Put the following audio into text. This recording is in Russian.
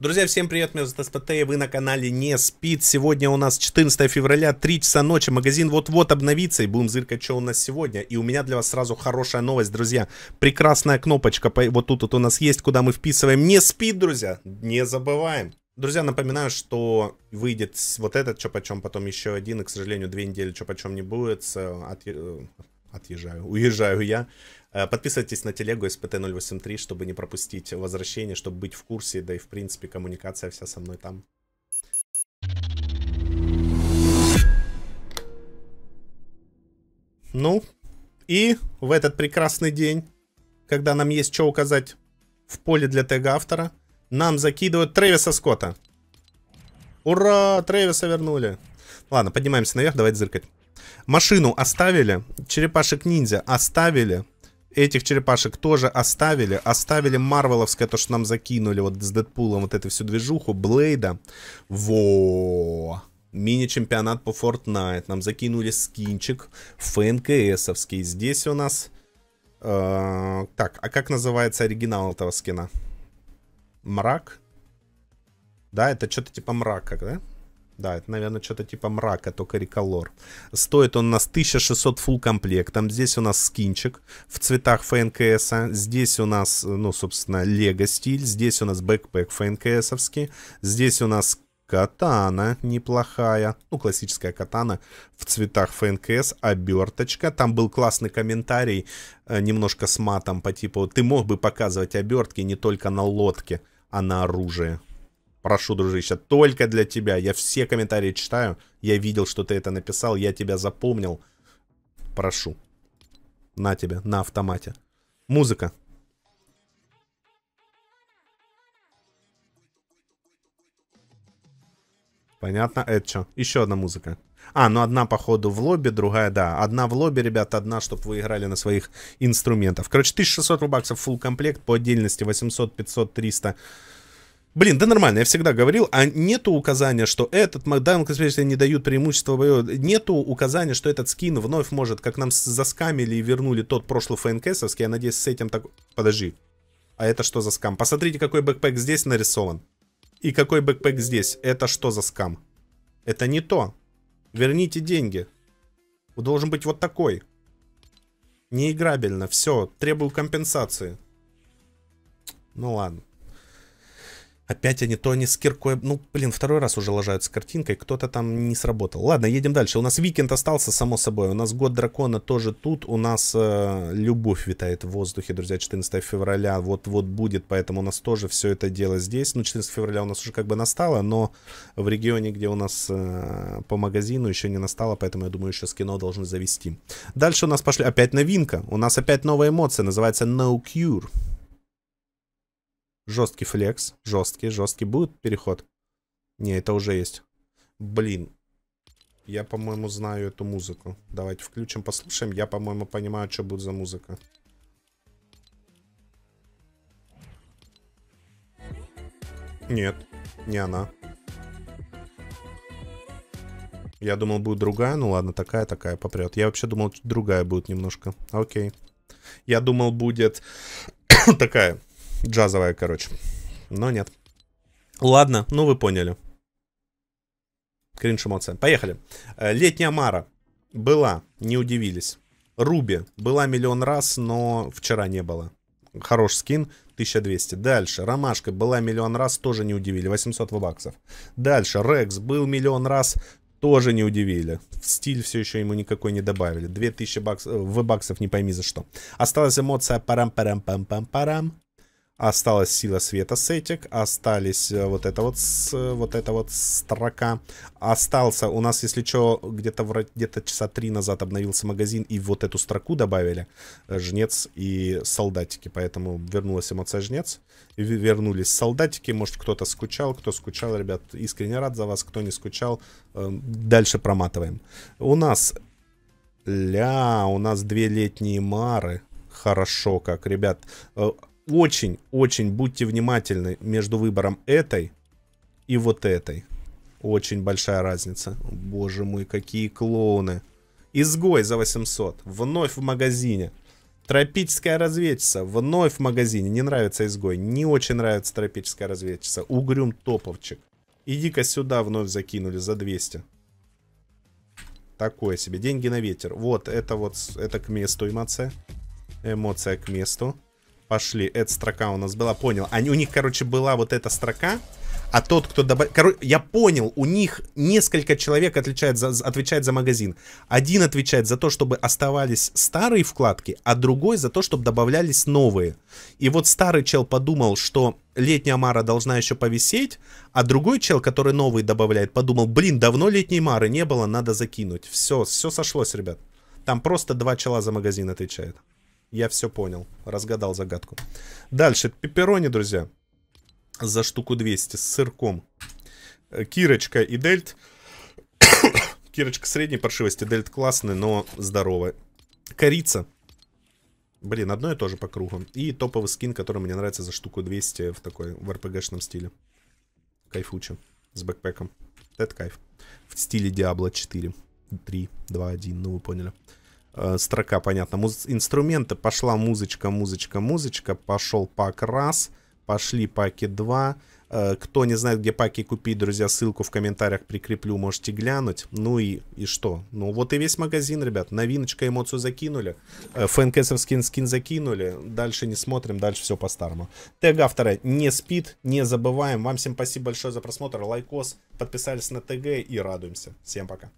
Друзья, всем привет, меня зовут СПТ, и вы на канале Не Спит. Сегодня у нас 14 февраля, 3 часа ночи, магазин вот-вот обновится, и будем зыркать, что у нас сегодня. И у меня для вас сразу хорошая новость, друзья. Прекрасная кнопочка, вот тут вот у нас есть, куда мы вписываем Не Спит, друзья, не забываем. Друзья, напоминаю, что выйдет вот этот чё почем, потом еще один, и, к сожалению, две недели чё почем не будет. Э, э, отъезжаю, уезжаю я. Э, подписывайтесь на телегу SPT083, чтобы не пропустить возвращение, чтобы быть в курсе, да и в принципе коммуникация вся со мной там. Ну, и в этот прекрасный день, когда нам есть что указать в поле для тега автора, нам закидывают Трэвиса Скотта. Ура, Трэвиса вернули. Ладно, поднимаемся наверх, давайте зыркать. Машину оставили, черепашек-ниндзя оставили. Этих черепашек тоже оставили. Оставили Марвеловское, то, что нам закинули вот с Дэдпулом, вот эту всю движуху, Блейда. Во! Мини-чемпионат по Fortnite. Нам закинули скинчик ФНКСовский. Здесь у нас... Э, так, а как называется оригинал этого скина? Мрак? Да, это что-то типа мрака, да? Да, это, наверное, что-то типа мрака, только реколор. Стоит он у нас 1600 фул комплектом. Здесь у нас скинчик в цветах ФНКС. Здесь у нас, ну, собственно, лего стиль. Здесь у нас бэкпэк ФНКСовский. Здесь у нас Катана неплохая. Ну, классическая катана в цветах ФНКС, оберточка. Там был классный комментарий, э, немножко с матом по типу «Ты мог бы показывать обертки не только на лодке, а на оружие». Прошу, дружище, только для тебя. Я все комментарии читаю. Я видел, что ты это написал. Я тебя запомнил. Прошу. На тебе, на автомате. Музыка. Понятно, это что? Еще одна музыка. А, ну одна, походу, в лобби, другая, да. Одна в лобби, ребят, одна, чтобы вы играли на своих инструментах. Короче, 1600 рубаксов, full комплект, по отдельности 800, 500, 300 Блин, да нормально, я всегда говорил, а нету указания, что этот Макдаун Conspiracy не дают преимущества Нету указания, что этот скин вновь может, как нам заскамили и вернули тот прошлый ФНКСовский. я надеюсь, с этим так... Подожди. А это что за скам? Посмотрите, какой бэкпэк здесь нарисован. И какой бэкпэк здесь. Это что за скам? Это не то. Верните деньги. Должен быть вот такой. Неиграбельно. Все, требую компенсации. Ну ладно. Опять они, то они с киркой... Ну, блин, второй раз уже лажают с картинкой. Кто-то там не сработал. Ладно, едем дальше. У нас Викенд остался, само собой. У нас Год Дракона тоже тут. У нас э, Любовь витает в воздухе, друзья. 14 февраля вот-вот будет, поэтому у нас тоже все это дело здесь. Ну, 14 февраля у нас уже как бы настало, но в регионе, где у нас э, по магазину еще не настало, поэтому, я думаю, еще с кино должны завести. Дальше у нас пошли опять новинка. У нас опять новая эмоция, называется No Cure. Жесткий флекс. Жесткий, жесткий. Будет переход? Не, это уже есть. Блин. Я, по-моему, знаю эту музыку. Давайте включим, послушаем. Я, по-моему, понимаю, что будет за музыка. Нет, не она. Я думал, будет другая. Ну ладно, такая-такая попрет. Я вообще думал, другая будет немножко. Окей. Я думал, будет такая Джазовая, короче. Но нет. Ладно, ну вы поняли. Кринж эмоция. Поехали. Э, летняя Мара. Была, не удивились. Руби. Была миллион раз, но вчера не было. Хорош скин, 1200. Дальше, Ромашка была миллион раз, тоже не удивили, 800 баксов. Дальше, Рекс был миллион раз, тоже не удивили. В стиль все еще ему никакой не добавили. 2000 э, в баксов не пойми за что. Осталась эмоция парам-парам-пам-пам-парам. Осталась сила света сетик, остались э, вот это вот, э, вот это вот строка. Остался, у нас, если что, где-то где, -то, часа три назад обновился магазин, и вот эту строку добавили, жнец и солдатики. Поэтому вернулась эмоция жнец, вернулись солдатики. Может, кто-то скучал, кто скучал, ребят, искренне рад за вас, кто не скучал. Эм, дальше проматываем. У нас... Ля, у нас две летние мары хорошо как, ребят. Э, очень-очень будьте внимательны между выбором этой и вот этой. Очень большая разница. Боже мой, какие клоуны. Изгой за 800. Вновь в магазине. Тропическая разведчица. Вновь в магазине. Не нравится изгой. Не очень нравится тропическая разведчица. Угрюм топовчик. Иди-ка сюда вновь закинули за 200. Такое себе. Деньги на ветер. Вот, это вот, это к месту эмоция. Эмоция к месту. Пошли. Эта строка у нас была. Понял. Они, у них, короче, была вот эта строка. А тот, кто добавил... Короче, я понял, у них несколько человек отвечает за, отвечает за магазин. Один отвечает за то, чтобы оставались старые вкладки, а другой за то, чтобы добавлялись новые. И вот старый чел подумал, что летняя Мара должна еще повисеть, а другой чел, который новый добавляет, подумал, блин, давно летней Мары не было, надо закинуть. Все, все сошлось, ребят. Там просто два чела за магазин отвечает. Я все понял, разгадал загадку. Дальше, пепперони, друзья. За штуку 200 с сырком. Э, кирочка и Дельт. Кирочка средней паршивости, Дельт классный, но здоровый. Корица. Блин, одно и то же по кругу. И топовый скин, который мне нравится за штуку 200 в такой, в РПГшном стиле. Кайфуче. С бэкпэком. Это кайф. В стиле Diablo 4. 3, 2, 1, ну вы поняли. Э, строка, понятно. Муз... Инструменты. Пошла музычка, музычка, музычка. Пошел пак раз. Пошли паки два. Э, кто не знает, где паки купить, друзья, ссылку в комментариях прикреплю, можете глянуть. Ну и, и что? Ну вот и весь магазин, ребят. Новиночка, эмоцию закинули. Э, Фэнкэсовский скин закинули. Дальше не смотрим, дальше все по-старому. Тег автора не спит, не забываем. Вам всем спасибо большое за просмотр, лайкос. Подписались на ТГ и радуемся. Всем пока.